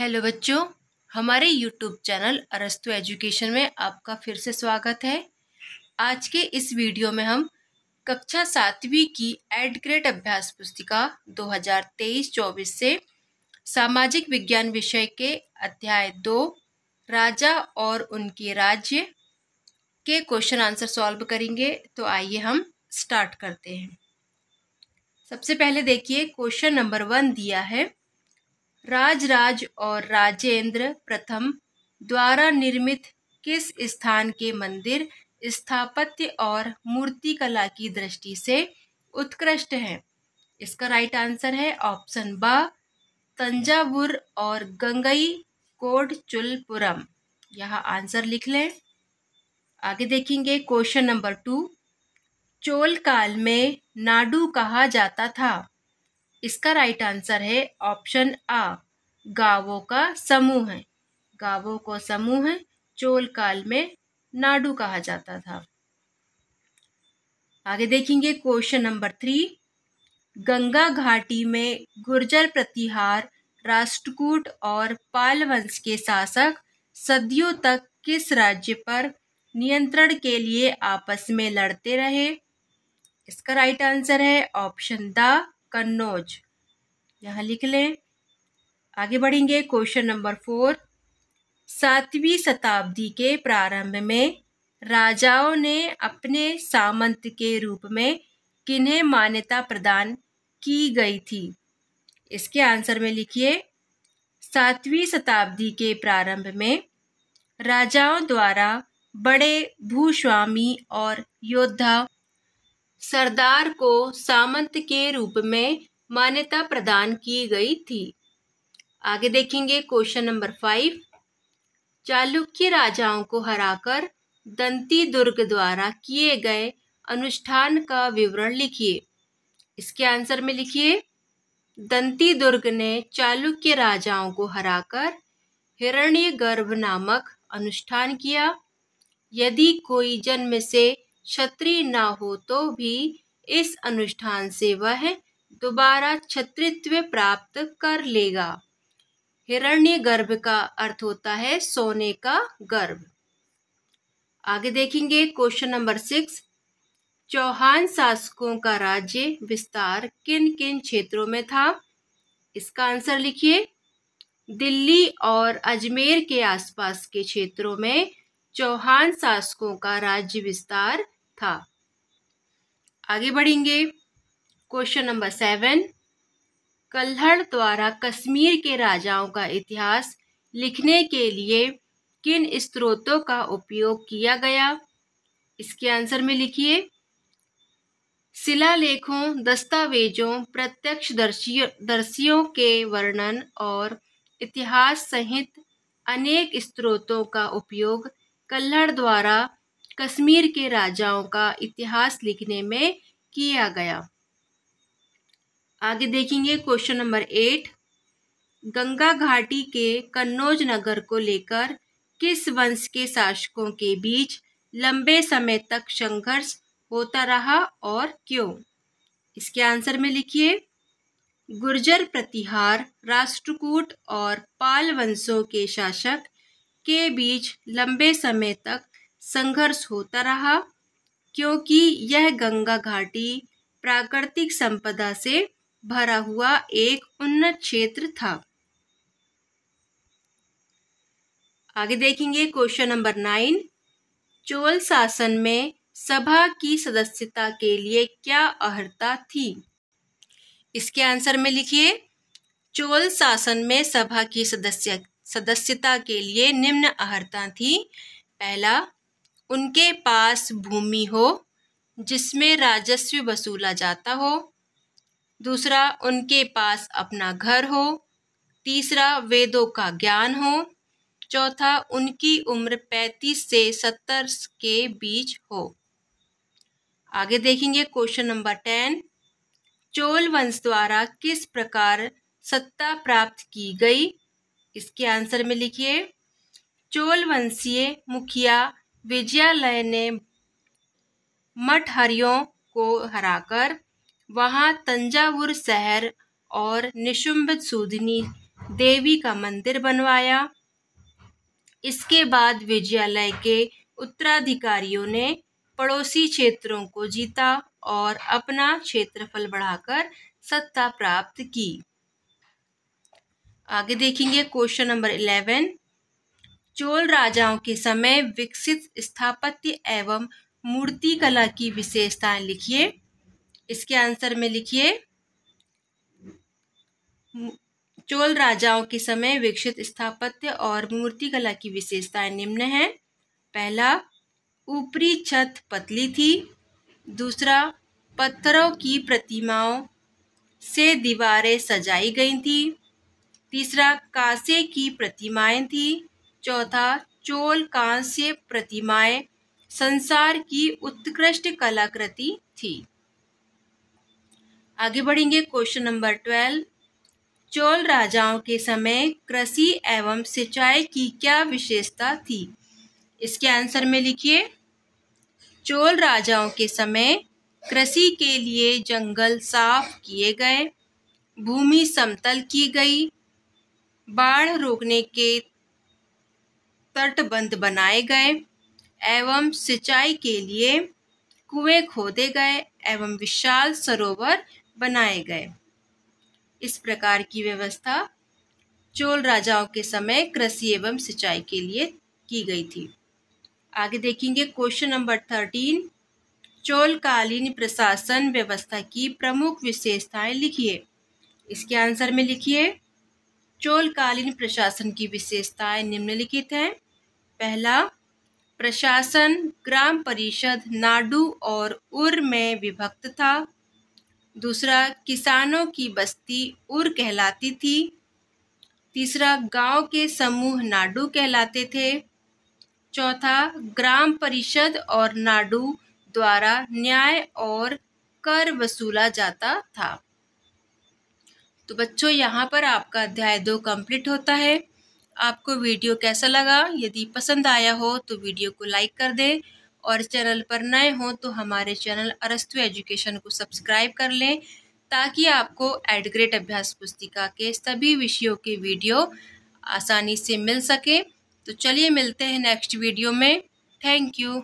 hello बच्चों हमारे YouTube channel अरस्तु एजुकेशन में आपका फिर से स्वागत है आज के इस वीडियो में हम कक्षा सातवीं की एड ग्रेड अभ्यास पुस्तिका 2023-24 से सामाजिक विज्ञान विषय के अध्याय दो राजा और उनके राज्य के क्वेश्चन आंसर सॉल्व करेंगे तो आइए हम स्टार्ट करते हैं सबसे पहले देखिए क्वेश्चन नंबर वन दिया है राजराज और राजेंद्र प्रथम द्वारा निर्मित किस स्थान के मंदिर स्थापत्य और मूर्तिकला की दृष्टि से उत्कृष्ट हैं इसका राइट आंसर है ऑप्शन ब तंजावुर और गंगई कोट चुलपुरम यह आंसर लिख लें आगे देखेंगे क्वेश्चन नंबर टू चोल काल में नाडू कहा जाता था इसका राइट आंसर है ऑप्शन आ गावों का समूह है गावों को समूह चोल काल में नाडू कहा जाता था आगे देखेंगे क्वेश्चन नंबर थ्री गंगा घाटी में गुर्जर प्रतिहार राष्ट्रकूट और पाल वंश के शासक सदियों तक किस राज्य पर नियंत्रण के लिए आपस में लड़ते रहे इसका राइट आंसर है ऑप्शन द कन्नौज यहाँ लिख लें आगे बढ़ेंगे क्वेश्चन नंबर फोर सातवीं शताब्दी के प्रारंभ में राजाओं ने अपने सामंत के रूप में किन्हें मान्यता प्रदान की गई थी इसके आंसर में लिखिए सातवीं शताब्दी के प्रारंभ में राजाओं द्वारा बड़े भूस्वामी और योद्धा सरदार को सामंत के रूप में मान्यता प्रदान की गई थी आगे देखेंगे क्वेश्चन नंबर फाइव चालुक्य राजाओं को हराकर दंती दुर्ग द्वारा किए गए अनुष्ठान का विवरण लिखिए इसके आंसर में लिखिए दंती दुर्ग ने चालुक्य राजाओं को हराकर हिरण्य गर्भ नामक अनुष्ठान किया यदि कोई जन्म से क्षत्रिय न हो तो भी इस अनुष्ठान से वह दोबारा क्षत्रित्व प्राप्त कर लेगा हिरण्य गर्भ का अर्थ होता है सोने का गर्भ आगे देखेंगे क्वेश्चन नंबर सिक्स चौहान शासकों का राज्य विस्तार किन किन क्षेत्रों में था इसका आंसर लिखिए दिल्ली और अजमेर के आसपास के क्षेत्रों में चौहान शासकों का राज्य विस्तार था आगे बढ़ेंगे क्वेश्चन नंबर सेवन कल्हड़ द्वारा कश्मीर के राजाओं का इतिहास लिखने के लिए किन स्रोतों का उपयोग किया गया इसके आंसर में लिखिए शिलालेखों दस्तावेजों प्रत्यक्ष दर्शियों के वर्णन और इतिहास सहित अनेक स्रोतों का उपयोग कल्लड़ द्वारा कश्मीर के राजाओं का इतिहास लिखने में किया गया आगे देखेंगे क्वेश्चन नंबर एट गंगा घाटी के कन्नौज नगर को लेकर किस वंश के शासकों के बीच लंबे समय तक संघर्ष होता रहा और क्यों इसके आंसर में लिखिए गुर्जर प्रतिहार राष्ट्रकूट और पाल वंशों के शासक के बीच लंबे समय तक संघर्ष होता रहा क्योंकि यह गंगा घाटी प्राकृतिक संपदा से भरा हुआ एक उन्नत क्षेत्र था आगे देखेंगे क्वेश्चन नंबर नाइन चोल शासन में सभा की सदस्यता के लिए क्या अहर्ता थी इसके आंसर में लिखिए चोल शासन में सभा की सदस्य सदस्यता के लिए निम्न अहर्ता थी पहला उनके पास भूमि हो जिसमें राजस्व वसूला जाता हो दूसरा उनके पास अपना घर हो तीसरा वेदों का ज्ञान हो चौथा उनकी उम्र पैंतीस से सत्तर के बीच हो आगे देखेंगे क्वेश्चन नंबर टेन चोल वंश द्वारा किस प्रकार सत्ता प्राप्त की गई इसके आंसर में लिखिए चोल वंशीय मुखिया विजयालय ने मठहरियों को हराकर वहां तंजावुर शहर और निशुम्ब सूदनी देवी का मंदिर बनवाया इसके बाद विजयालय के उत्तराधिकारियों ने पड़ोसी क्षेत्रों को जीता और अपना क्षेत्रफल बढ़ाकर सत्ता प्राप्त की आगे देखेंगे क्वेश्चन नंबर इलेवन चोल राजाओं के समय विकसित स्थापत्य एवं मूर्ति कला की विशेषताएं लिखिए इसके आंसर में लिखिए चोल राजाओं के समय विकसित स्थापत्य और मूर्ति कला की विशेषताएं निम्न हैं पहला ऊपरी छत पतली थी दूसरा पत्थरों की प्रतिमाओं से दीवारें सजाई गई थी तीसरा कांसे की प्रतिमाएं थी चौथा चोल कांस्य प्रतिमाएं संसार की उत्कृष्ट कलाकृति थी आगे बढ़ेंगे क्वेश्चन नंबर ट्वेल्व चोल राजाओं के समय कृषि एवं सिंचाई की क्या विशेषता थी इसके आंसर में लिखिए चोल राजाओं के समय कृषि के लिए जंगल साफ किए गए भूमि समतल की गई बाढ़ रोकने के तटबंध बनाए गए एवं सिंचाई के लिए कुएं खोदे गए एवं विशाल सरोवर बनाए गए इस प्रकार की व्यवस्था चोल राजाओं के समय कृषि एवं सिंचाई के लिए की गई थी आगे देखेंगे क्वेश्चन नंबर थर्टीन चोलकालीन प्रशासन व्यवस्था की प्रमुख विशेषताएं लिखिए इसके आंसर में लिखिए चोलकालीन प्रशासन की विशेषताएं निम्नलिखित हैं पहला प्रशासन ग्राम परिषद नाडू और उर में विभक्त था दूसरा किसानों की बस्ती उर कहलाती थी तीसरा गांव के समूह नाडू कहलाते थे चौथा ग्राम परिषद और नाडू द्वारा न्याय और कर वसूला जाता था तो बच्चों यहाँ पर आपका अध्याय दो कंप्लीट होता है आपको वीडियो कैसा लगा यदि पसंद आया हो तो वीडियो को लाइक कर दें और चैनल पर नए हों तो हमारे चैनल अरस्तु एजुकेशन को सब्सक्राइब कर लें ताकि आपको एडग्रेट अभ्यास पुस्तिका के सभी विषयों के वीडियो आसानी से मिल सके तो चलिए मिलते हैं नेक्स्ट वीडियो में थैंक यू